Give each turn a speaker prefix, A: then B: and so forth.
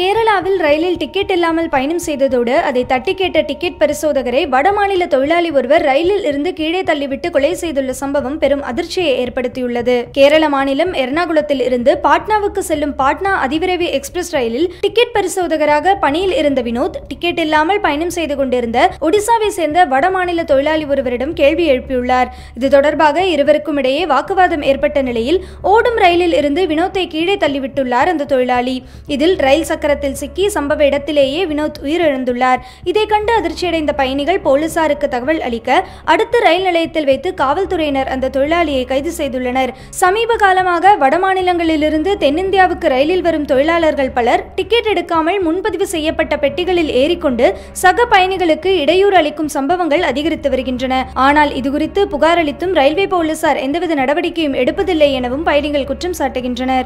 A: கேரளாவில் ரயிலில் டிக்கெட் இல்லாமல் பயணம் செய்ததோடு அதை தட்டி கேட்ட டிக்கெட் பரிசோதகரை வடமாநில தொழிலாளி ஒருவர் ரயிலில் இருந்து கீழே தள்ளிவிட்டு கொலை செய்துள்ள சம்பவம் பெரும் அதிர்ச்சியை ஏற்படுத்தியுள்ளது கேரள மாநிலம் எர்ணாகுளத்தில் இருந்து பாட்னாவுக்கு செல்லும் பாட்னா அதிவிரைவு எக்ஸ்பிரஸ் ரயிலில் டிக்கெட் பரிசோதகராக பணியில் இருந்த வினோத் டிக்கெட் இல்லாமல் பயணம் செய்து கொண்டிருந்த ஒடிசாவை சேர்ந்த வடமாநில தொழிலாளி ஒருவரிடம் கேள்வி எழுப்பியுள்ளார் இது தொடர்பாக இருவருக்கும் இடையே வாக்குவாதம் ஏற்பட்ட நிலையில் ஓடும் ரயிலில் இருந்து வினோத்தை கீழே தள்ளிவிட்டுள்ளார் அந்த தொழிலாளி இதில் ரயில் சக்கர சக்கரத்தில் சிக்கி சம்பவ இடத்திலேயே வினோத் உயிரிழந்துள்ளார் இதை கண்டு அதிர்ச்சியடைந்த பயணிகள் போலீசாருக்கு தகவல் அளிக்க அடுத்த ரயில் நிலையத்தில் வைத்து காவல்துறையினர் அந்த தொழிலாளியை கைது செய்துள்ளனர் சமீப காலமாக வடமாநிலங்களிலிருந்து தென்னிந்தியாவுக்கு ரயிலில் வரும் தொழிலாளர்கள் பலர் டிக்கெட் எடுக்காமல் முன்பதிவு செய்யப்பட்ட பெட்டிகளில் ஏறிக்கொண்டு சக பயணிகளுக்கு இடையூறு அளிக்கும் சம்பவங்கள் அதிகரித்து வருகின்றன ஆனால் இதுகுறித்து புகார் அளித்தும் ரயில்வே போலீசார் எந்தவித நடவடிக்கையும் எடுப்பதில்லை எனவும் பயணிகள் குற்றம் சாட்டுகின்றனர்